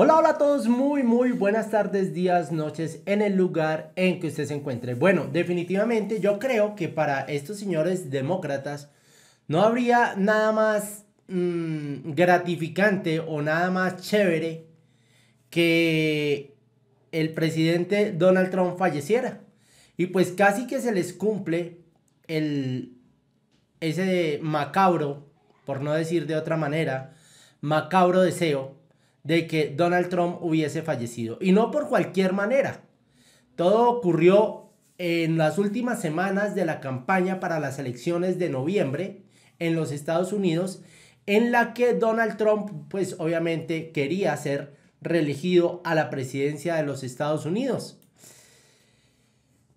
Hola, hola a todos, muy, muy buenas tardes, días, noches, en el lugar en que usted se encuentre. Bueno, definitivamente yo creo que para estos señores demócratas no habría nada más mm, gratificante o nada más chévere que el presidente Donald Trump falleciera. Y pues casi que se les cumple el, ese macabro, por no decir de otra manera, macabro deseo de que Donald Trump hubiese fallecido. Y no por cualquier manera. Todo ocurrió en las últimas semanas de la campaña para las elecciones de noviembre en los Estados Unidos, en la que Donald Trump, pues obviamente quería ser reelegido a la presidencia de los Estados Unidos.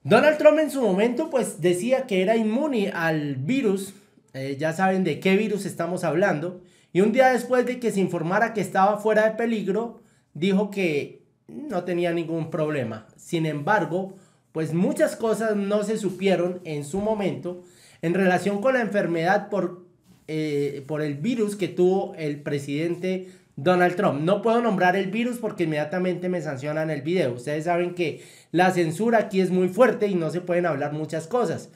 Donald Trump en su momento pues decía que era inmune al virus, eh, ya saben de qué virus estamos hablando, y un día después de que se informara que estaba fuera de peligro, dijo que no tenía ningún problema. Sin embargo, pues muchas cosas no se supieron en su momento en relación con la enfermedad por, eh, por el virus que tuvo el presidente Donald Trump. No puedo nombrar el virus porque inmediatamente me sancionan el video. Ustedes saben que la censura aquí es muy fuerte y no se pueden hablar muchas cosas.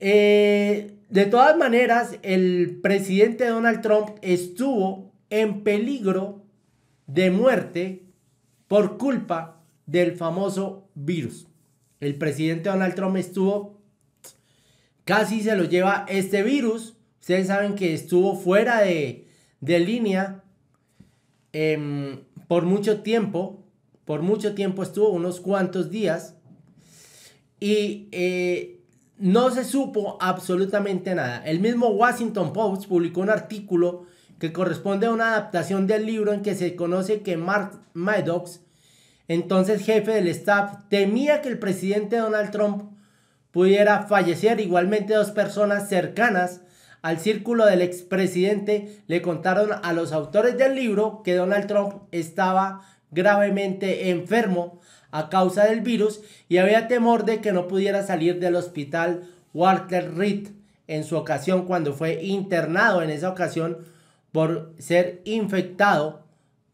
Eh, de todas maneras, el presidente Donald Trump estuvo en peligro de muerte por culpa del famoso virus. El presidente Donald Trump estuvo, casi se lo lleva este virus. Ustedes saben que estuvo fuera de, línea em, por mucho tiempo. Por mucho tiempo estuvo, unos cuantos días. Y eh, no se supo absolutamente nada. El mismo Washington Post publicó un artículo que corresponde a una adaptación del libro en que se conoce que Mark Maddox, entonces jefe del staff, temía que el presidente Donald Trump pudiera fallecer. Igualmente dos personas cercanas al círculo del expresidente le contaron a los autores del libro que Donald Trump estaba gravemente enfermo, a causa del virus y había temor de que no pudiera salir del hospital Walter Reed en su ocasión cuando fue internado en esa ocasión por ser infectado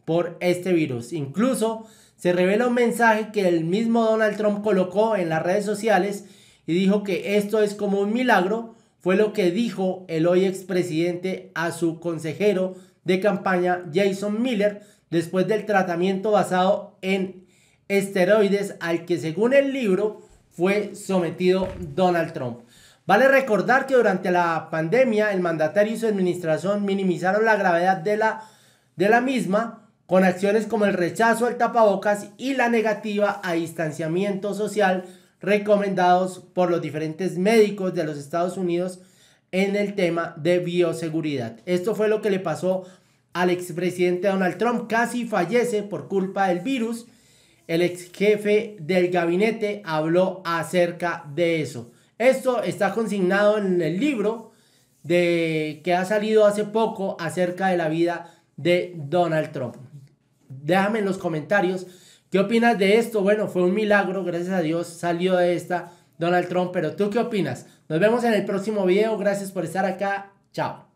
por este virus. Incluso se revela un mensaje que el mismo Donald Trump colocó en las redes sociales y dijo que esto es como un milagro, fue lo que dijo el hoy expresidente a su consejero de campaña Jason Miller después del tratamiento basado en esteroides al que según el libro fue sometido Donald Trump. Vale recordar que durante la pandemia el mandatario y su administración minimizaron la gravedad de la, de la misma con acciones como el rechazo al tapabocas y la negativa a distanciamiento social recomendados por los diferentes médicos de los Estados Unidos en el tema de bioseguridad. Esto fue lo que le pasó al expresidente Donald Trump. Casi fallece por culpa del virus el ex jefe del gabinete habló acerca de eso. Esto está consignado en el libro de, que ha salido hace poco acerca de la vida de Donald Trump. Déjame en los comentarios qué opinas de esto. Bueno, fue un milagro, gracias a Dios salió de esta Donald Trump, pero tú qué opinas? Nos vemos en el próximo video, gracias por estar acá, chao.